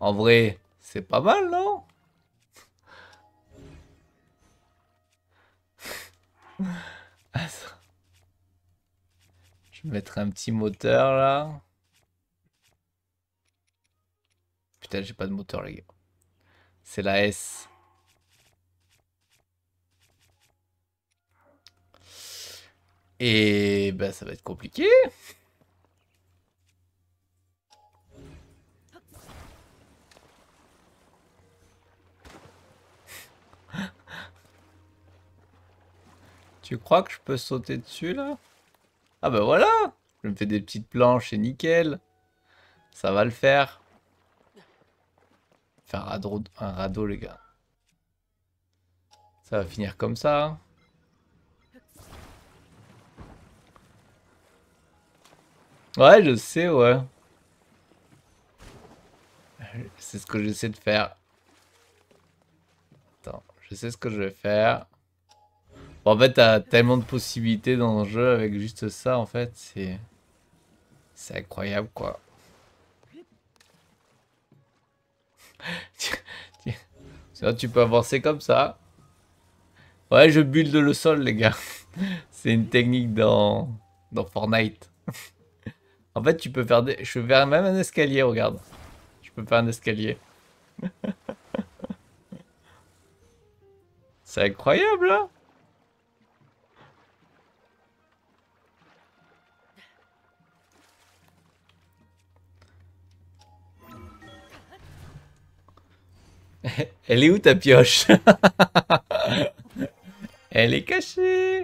En vrai, c'est pas mal, non Je vais mettre un petit moteur là. Putain, j'ai pas de moteur, les gars. C'est la S. Et ben, ça va être compliqué. Tu crois que je peux sauter dessus, là Ah bah voilà Je me fais des petites planches et nickel. Ça va le faire. Faire un radeau, un radeau les gars. Ça va finir comme ça. Hein. Ouais, je sais, ouais. C'est ce que j'essaie de faire. Attends, je sais ce que je vais faire en fait, t'as tellement de possibilités dans le jeu avec juste ça, en fait. C'est... C'est incroyable, quoi. Sinon, tu peux avancer comme ça. Ouais, je build le sol, les gars. C'est une technique dans, dans Fortnite. en fait, tu peux faire des... Je peux faire même un escalier, regarde. Je peux faire un escalier. C'est incroyable, là. Hein. Elle est où ta pioche Elle est cachée